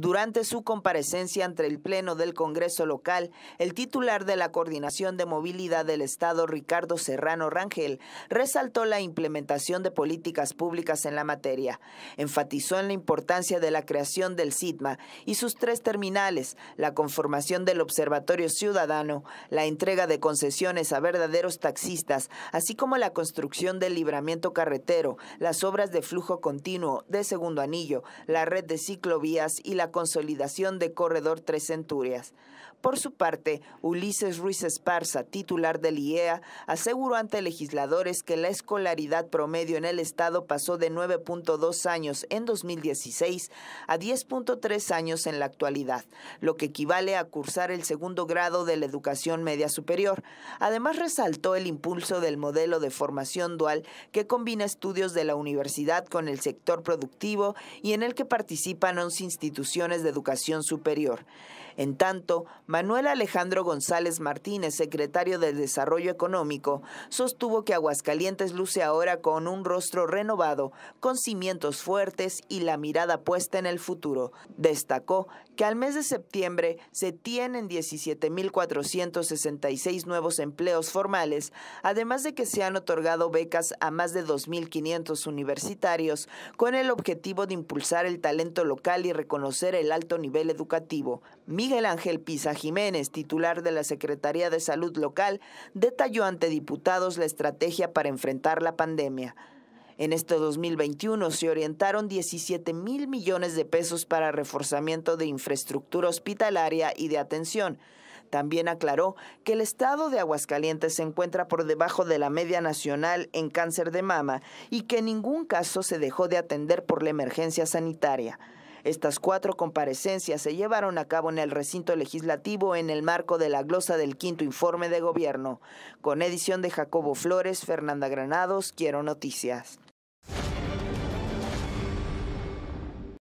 Durante su comparecencia ante el Pleno del Congreso local, el titular de la Coordinación de Movilidad del Estado, Ricardo Serrano Rangel, resaltó la implementación de políticas públicas en la materia. Enfatizó en la importancia de la creación del SITMA y sus tres terminales, la conformación del Observatorio Ciudadano, la entrega de concesiones a verdaderos taxistas, así como la construcción del libramiento carretero, las obras de flujo continuo de segundo anillo, la red de ciclovías y la consolidación de Corredor Tres Centurias. Por su parte, Ulises Ruiz Esparza, titular del IEA, aseguró ante legisladores que la escolaridad promedio en el Estado pasó de 9.2 años en 2016 a 10.3 años en la actualidad, lo que equivale a cursar el segundo grado de la educación media superior. Además, resaltó el impulso del modelo de formación dual que combina estudios de la universidad con el sector productivo y en el que participan 11 instituciones de educación superior. En tanto, Manuel Alejandro González Martínez, secretario de Desarrollo Económico, sostuvo que Aguascalientes luce ahora con un rostro renovado, con cimientos fuertes y la mirada puesta en el futuro. Destacó que al mes de septiembre se tienen 17.466 nuevos empleos formales, además de que se han otorgado becas a más de 2.500 universitarios con el objetivo de impulsar el talento local y reconocer el alto nivel educativo. Miguel Ángel Pisa Jiménez, titular de la Secretaría de Salud local, detalló ante diputados la estrategia para enfrentar la pandemia. En este 2021 se orientaron 17 mil millones de pesos para reforzamiento de infraestructura hospitalaria y de atención. También aclaró que el estado de Aguascalientes se encuentra por debajo de la media nacional en cáncer de mama y que en ningún caso se dejó de atender por la emergencia sanitaria. Estas cuatro comparecencias se llevaron a cabo en el recinto legislativo en el marco de la glosa del quinto informe de gobierno, con edición de Jacobo Flores, Fernanda Granados, Quiero Noticias.